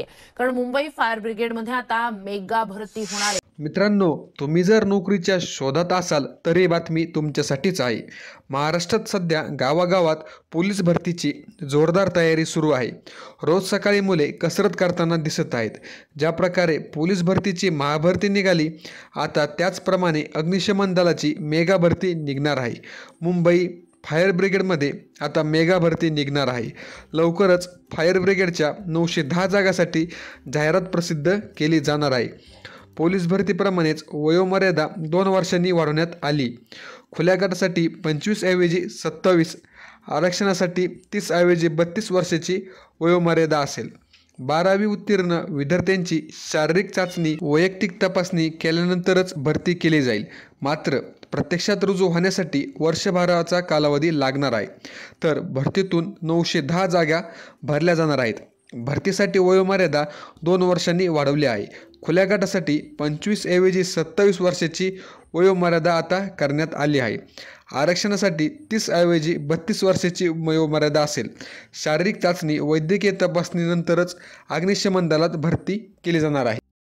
आहे कारण मुंबई फायर ब्रिगेडमध्ये आता मेगा भरती होणार आहे मित्रांनो तुम्ही जर नोकरीच्या शोधात असाल तर ही बातमी तुमच्यासाठीच आहे महाराष्ट्रात सध्या गावागावात पोलीस भरतीची जोरदार तयारी सुरू आहे रोज सकाळी मुले कसरत करताना दिसत आहेत ज्या प्रकारे पोलीस भरतीची महाभरती निघाली आता त्याचप्रमाणे अग्निशमन दलाची मेगा भरती निघणार आहे मुंबई फायर ब्रिगेडमध्ये आता मेगा भरती निघणार आहे लवकरच फायर ब्रिगेडच्या नऊशे दहा जागासाठी जाहिरात प्रसिद्ध केली जाणार आहे पोलीस भरतीप्रमाणेच वयोमर्यादा दोन वर्षांनी वाढवण्यात आली खुल्या गटासाठी पंचवीस ऐवजी सत्तावीस आरक्षणासाठी तीस ऐवजी बत्तीस वर्षाची वयोमर्यादा असेल बारावी उत्तीर्ण विद्यार्थ्यांची शारीरिक चाचणी वैयक्तिक तपासणी केल्यानंतरच भरती केली जाईल मात्र प्रत्यक्षात रुजू होण्यासाठी वर्षभराचा कालावधी लागणार आहे तर भरतीतून नऊशे दहा जागा भरल्या जाणार आहेत भरतीसाठी वयोमर्यादा दोन वर्षांनी वाढवली आहे खुल्या गटासाठी पंचवीस ऐवजी सत्तावीस वर्षाची वयोमर्यादा आता करण्यात आली आहे आरक्षणासाठी तीस ऐवजी बत्तीस वर्षाची वयोमर्यादा असेल शारीरिक चाचणी वैद्यकीय तपासणीनंतरच अग्निशमन दलात भरती केली जाणार आहे